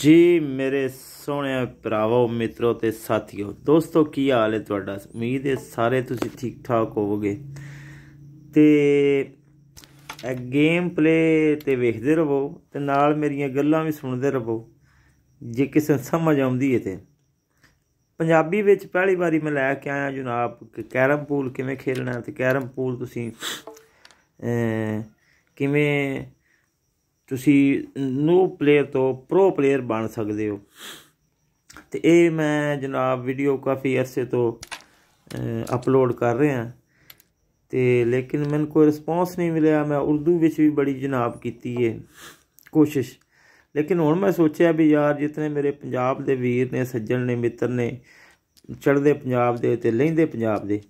ਜੀ ਮੇਰੇ ਸੋਹਣਿਆ ਭਰਾਵੋ ਮਿੱਤਰੋ ਤੇ ਸਾਥੀਓ ਦੋਸਤੋ ਕੀ ਹਾਲ ਹੈ ਤੁਹਾਡਾ ਉਮੀਦ ਹੈ ਸਾਰੇ ਤੁਸੀਂ ਠੀਕ ਠਾਕ ਹੋਵੋਗੇ ਤੇ ਇਹ ਗੇਮ ਪਲੇ ਤੇ ਵੇਖਦੇ ਰਹੋ ਤੇ ਨਾਲ ਮੇਰੀਆਂ ਗੱਲਾਂ ਵੀ ਸੁਣਦੇ ਰਹੋ ਜੇ ਕਿਸੇ ਨੂੰ ਸਮਝ ਆਉਂਦੀ ਹੈ ਤੇ ਪੰਜਾਬੀ ਵਿੱਚ ਪਹਿਲੀ ਵਾਰੀ ਮੈਂ ਲੈ ਕੇ ਆਇਆ ਜਨਾਬ ਕਿ ਕੈਰਮ ਪੂਲ ਕਿਵੇਂ ਖੇਲਣਾ ਤੇ ਕੈਰਮ ਪੂਲ ਤੁਸੀਂ ਕਿਵੇਂ ਤੁਸੀਂ ਨੂ ਪਲੇਅਰ ਤੋਂ ਪ੍ਰੋ ਪਲੇਅਰ ਬਣ ਸਕਦੇ ਹੋ ਤੇ ਇਹ ਮੈਂ ਜਨਾਬ ਵੀਡੀਓ ਕਾਫੀ ਅਰਸੇ ਤੋਂ ਅਪਲੋਡ ਕਰ ਰਿਹਾ ਤੇ ਲੇਕਿਨ ਮੈਨੂੰ ਕੋਈ ਰਿਸਪੌਂਸ ਨਹੀਂ ਮਿਲਿਆ ਮੈਂ ਉਰਦੂ ਵਿੱਚ ਵੀ ਬੜੀ ਜਨਾਬ ਕੀਤੀ ਏ ਕੋਸ਼ਿਸ਼ ਲੇਕਿਨ ਹੁਣ ਮੈਂ ਸੋਚਿਆ ਵੀ ਯਾਰ ਜਿਤਨੇ ਮੇਰੇ ਪੰਜਾਬ ਦੇ ਵੀਰ ਨੇ ਸੱਜਣ ਨੇ ਮਿੱਤਰ ਨੇ ਚੜਦੇ ਪੰਜਾਬ ਦੇ ਤੇ ਲਹਿੰਦੇ ਪੰਜਾਬ ਦੇ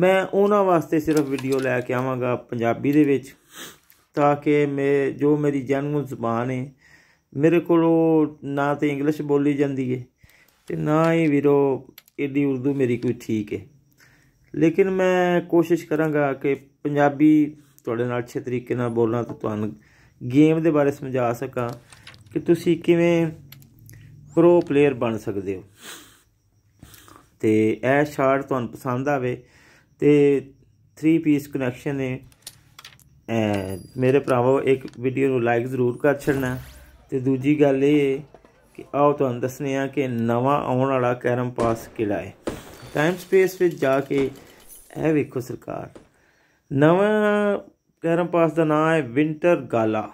ਮੈਂ ਉਹਨਾਂ ਵਾਸਤੇ ਸਿਰਫ ਵੀਡੀਓ ਲੈ ਕੇ ਆਵਾਂਗਾ ਪੰਜਾਬੀ ਦੇ ਵਿੱਚ ਤਾਂ ਕਿ ਮੈਂ ਜੋ ਮੇਰੀ ਜਨਮ ਜ਼ੁਬਾਨ ਹੈ ਮੇਰੇ ਕੋਲ ਨਾ ਤੇ ਇੰਗਲਿਸ਼ ਬੋਲੀ ਜਾਂਦੀ ਹੈ ਤੇ ਨਾ ਹੀ ਵੀਰੋ ਇਹਦੀ ਉਰਦੂ ਮੇਰੀ ਕੋਈ ਠੀਕ ਹੈ ਲੇਕਿਨ ਮੈਂ ਕੋਸ਼ਿਸ਼ ਕਰਾਂਗਾ ਕਿ ਪੰਜਾਬੀ ਤੁਹਾਡੇ ਨਾਲ ਅੱਛੇ ਤਰੀਕੇ ਨਾਲ ਬੋਲਣਾ ਤੇ ਤੁਹਾਨੂੰ ਗੇਮ ਦੇ ਬਾਰੇ ਸਮਝਾ ਸਕਾਂ ਕਿ ਤੁਸੀਂ ਕਿਵੇਂ ਪ੍ਰੋ ਪਲੇਅਰ ਬਣ ਸਕਦੇ ਹੋ ਤੇ ਇਹ ਸ਼ਾਰਟ ਤੁਹਾਨੂੰ ਪਸੰਦ ਆਵੇ ਤੇ 3 ਪੀਸ ਕਨੈਕਸ਼ਨ ਹੈ ਮੇਰੇ ਭਰਾਵੋ ਇੱਕ ਵੀਡੀਓ ਨੂੰ ਲਾਈਕ ਜ਼ਰੂਰ ਕਰ ਛੱਡਣਾ ਤੇ ਦੂਜੀ ਗੱਲ ਇਹ ਕਿ ਆਓ ਤੁਹਾਨੂੰ ਦੱਸਨੇ ਆ ਕਿ ਨਵਾਂ ਆਉਣ ਵਾਲਾ ਕੈਰਮ ਪਾਸ ਕਿਹੜਾ ਹੈ ਟਾਈਮ ਸਪੇਸ ਵਿੱਚ ਜਾ ਕੇ ਇਹ ਵੇਖੋ ਸਰਕਾਰ ਨਵਾਂ ਕੈਰਮ ਪਾਸ ਦਾ ਨਾਮ ਹੈ ਵਿੰਟਰ ਗਾਲਾ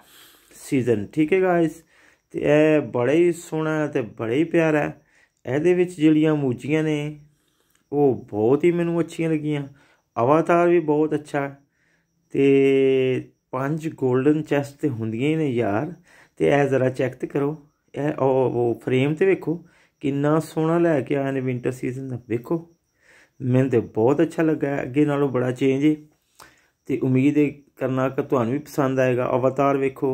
ਸੀਜ਼ਨ ਠੀਕ ਹੈ ਗਾਇਸ ਤੇ ਇਹ ਬੜਾ ਹੀ ਸੋਹਣਾ ਤੇ ਬੜਾ ਹੀ ਪਿਆਰਾ ਹੈ ਇਹਦੇ ਵਿੱਚ ਜਿਹੜੀਆਂ ਮੂਜੀਆਂ ਨੇ ਉਹ ਬਹੁਤ ਹੀ ਮੈਨੂੰ ਅੱਛੀਆਂ ਲੱਗੀਆਂ ਅਵਤਾਰ ਵੀ ਬਹੁਤ ਅੱਛਾ ਹੈ ਤੇ ਪੰਜ 골ਡਨ ਚੈਸਟ ਤੇ ਹੁੰਦੀਆਂ ਹੀ ਨੇ ਯਾਰ ਤੇ ਇਹ ਜ਼ਰਾ ਚੈੱਕ ਤੇ ਕਰੋ ਇਹ ਉਹ ਫਰੇਮ ਤੇ ਵੇਖੋ ਕਿੰਨਾ ਸੋਹਣਾ ਲੈ ਕੇ ਆਏ ਨੇ ਵਿంటర్ ਸੀਜ਼ਨ ਦਾ ਵੇਖੋ ਮੈਨੂੰ ਤੇ ਬਹੁਤ ਅੱਛਾ ਲੱਗਾ ਅੱਗੇ ਨਾਲੋਂ ਬੜਾ ਚੇਂਜ ਹੈ ਤੇ ਉਮੀਦ ਹੈ ਕਰਨਾ ਕਿ ਤੁਹਾਨੂੰ ਵੀ ਪਸੰਦ ਆਏਗਾ ਅਵਤਾਰ ਵੇਖੋ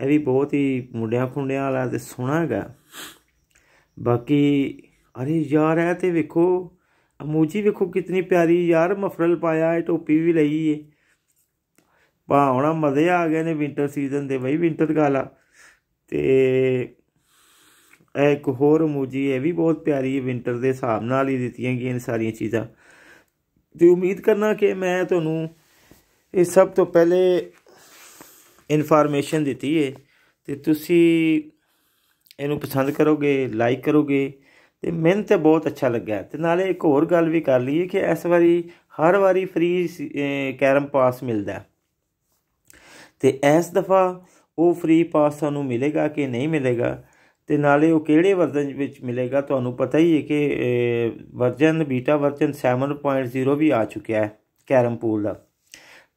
ਇਹ ਵੀ ਬਹੁਤ ਹੀ ਮੁੰਡਿਆਂ ਖੁੰਡਿਆਂ ਵਾਲਾ ਤੇ ਸੋਹਣਾ ਹੈਗਾ ਬਾਕੀ ਅਰੇ ਯਾਰ ਇਹ ਤੇ ਵੇਖੋ ਅਮੂਜੀ ਵੇਖੋ ਕਿੰਨੀ ਪਿਆਰੀ ਯਾਰ ਮਫਰਲ ਪਾਇਆ ਹੈ ਟੋਪੀ ਵੀ ਲਈ ਹੈ ਭਾਉਣਾ ਮਜ਼ੇ ਆ ਗਏ ਨੇ ਵਿంటర్ ਸੀਜ਼ਨ ਦੇ ਬਈ ਵਿంటర్ ਗਾਲਾ ਤੇ ਇਹ ਇੱਕ ਹੋਰ ਮੂਜੀ ਇਹ ਵੀ ਬਹੁਤ ਪਿਆਰੀ ਹੈ ਵਿంటర్ ਦੇ ਹਿਸਾਬ ਨਾਲ ਹੀ ਦਿੱਤੀਆਂ ਗਈਆਂ ਨੇ ਸਾਰੀਆਂ ਚੀਜ਼ਾਂ ਤੇ ਉਮੀਦ ਕਰਨਾ ਕਿ ਮੈਂ ਤੁਹਾਨੂੰ ਇਹ ਸਭ ਤੋਂ ਪਹਿਲੇ ਇਨਫੋਰਮੇਸ਼ਨ ਦਿੱਤੀ ਹੈ ਤੇ ਤੁਸੀਂ ਇਹਨੂੰ ਪਸੰਦ ਕਰੋਗੇ ਲਾਈਕ ਕਰੋਗੇ ਤੇ ਮੈਨੂੰ ਤੇ ਬਹੁਤ ਅੱਛਾ ਲੱਗਾ ਤੇ ਨਾਲੇ ਇੱਕ ਹੋਰ ਗੱਲ ਵੀ ਕਰ ਲਈਏ ਕਿ ਇਸ ਵਾਰੀ ਹਰ ਵਾਰੀ ਫ੍ਰੀ ਕੈਰਮ ਪਾਸ ਮਿਲਦਾ ਤੇ ਇਸ ਦਫਾ ਉਹ ਫ੍ਰੀ ਪਾਸ ਤੁਹਾਨੂੰ ਮਿਲੇਗਾ ਕਿ ਨਹੀਂ ਮਿਲੇਗਾ ਤੇ ਨਾਲੇ ਉਹ ਕਿਹੜੇ ਵਰਜ਼ਨ ਵਿੱਚ ਮਿਲੇਗਾ ਤੁਹਾਨੂੰ ਪਤਾ ਹੀ ਹੈ ਕਿ ਵਰਜ਼ਨ ਬੀਟਾ ਵਰਜ਼ਨ 7.0 ਵੀ ਆ ਚੁੱਕਿਆ ਹੈ ਕੈਰਮ ਪੂਲ ਦਾ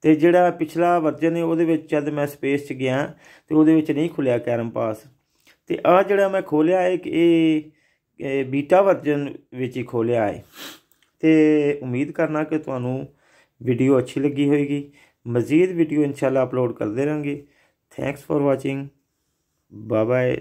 ਤੇ ਜਿਹੜਾ ਪਿਛਲਾ ਵਰਜ਼ਨ ਹੈ ਉਹਦੇ ਵਿੱਚ ਜਦ ਮੈਂ ਸਪੇਸ 'ਚ ਗਿਆ ਤੇ ਉਹਦੇ ਵਿੱਚ ਨਹੀਂ ਖੁੱਲਿਆ ਕੈਰਮ ਪਾਸ ਤੇ ਆ ਜਿਹੜਾ ਮੈਂ ਖੋਲਿਆ ਹੈ ਕਿ ਇਹ ਬੀਟਾ ਵਰਜ਼ਨ ਵਿੱਚ ਹੀ ਖੋਲਿਆ ਹੈ ਤੇ ਉਮੀਦ ਕਰਨਾ ਕਿ ਤੁਹਾਨੂੰ ਵੀਡੀਓ ਅੱਛੀ ਲੱਗੀ ਹੋਵੇਗੀ ਮਜ਼ੀਦ ਵੀਡੀਓ ਇਨਸ਼ਾਅੱਲਾ ਅਪਲੋਡ ਕਰਦੇ ਰਹਾਂਗੇ thanks for watching bye bye